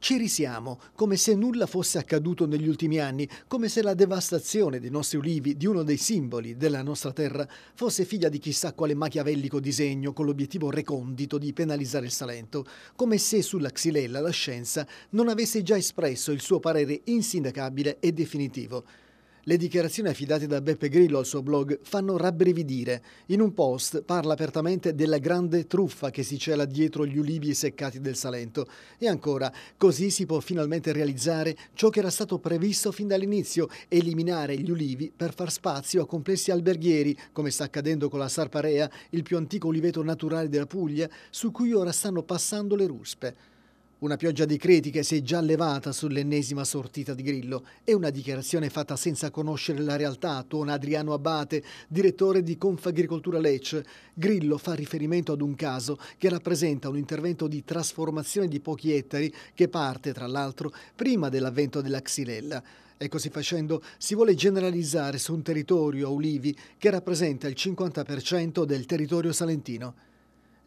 Ci risiamo, come se nulla fosse accaduto negli ultimi anni, come se la devastazione dei nostri ulivi, di uno dei simboli della nostra terra, fosse figlia di chissà quale machiavellico disegno con l'obiettivo recondito di penalizzare il Salento, come se sulla xylella la scienza non avesse già espresso il suo parere insindacabile e definitivo. Le dichiarazioni affidate da Beppe Grillo al suo blog fanno rabbrividire. In un post parla apertamente della grande truffa che si cela dietro gli ulivi seccati del Salento. E ancora, così si può finalmente realizzare ciò che era stato previsto fin dall'inizio, eliminare gli ulivi per far spazio a complessi alberghieri, come sta accadendo con la Sarparea, il più antico uliveto naturale della Puglia, su cui ora stanno passando le ruspe. Una pioggia di critiche si è già levata sull'ennesima sortita di Grillo e una dichiarazione fatta senza conoscere la realtà, tuona Adriano Abate, direttore di Confagricoltura Lecce. Grillo fa riferimento ad un caso che rappresenta un intervento di trasformazione di pochi ettari che parte, tra l'altro, prima dell'avvento della Xylella. E così facendo si vuole generalizzare su un territorio, a Ulivi, che rappresenta il 50% del territorio salentino.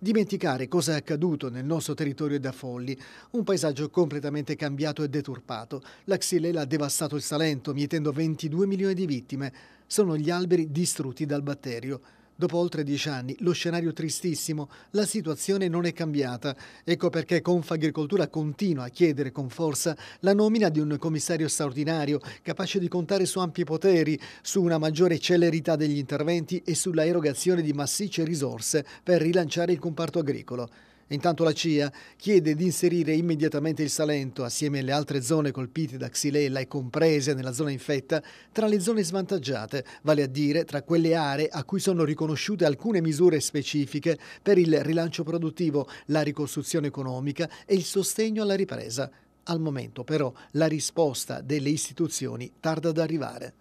Dimenticare cosa è accaduto nel nostro territorio da folli, un paesaggio completamente cambiato e deturpato. La xylella ha devastato il Salento, mietendo 22 milioni di vittime. Sono gli alberi distrutti dal batterio. Dopo oltre dieci anni, lo scenario tristissimo, la situazione non è cambiata. Ecco perché Confagricoltura continua a chiedere con forza la nomina di un commissario straordinario capace di contare su ampi poteri, su una maggiore celerità degli interventi e sulla erogazione di massicce risorse per rilanciare il comparto agricolo. Intanto la CIA chiede di inserire immediatamente il Salento, assieme alle altre zone colpite da Xylella e comprese nella zona infetta, tra le zone svantaggiate, vale a dire tra quelle aree a cui sono riconosciute alcune misure specifiche per il rilancio produttivo, la ricostruzione economica e il sostegno alla ripresa. Al momento però la risposta delle istituzioni tarda ad arrivare.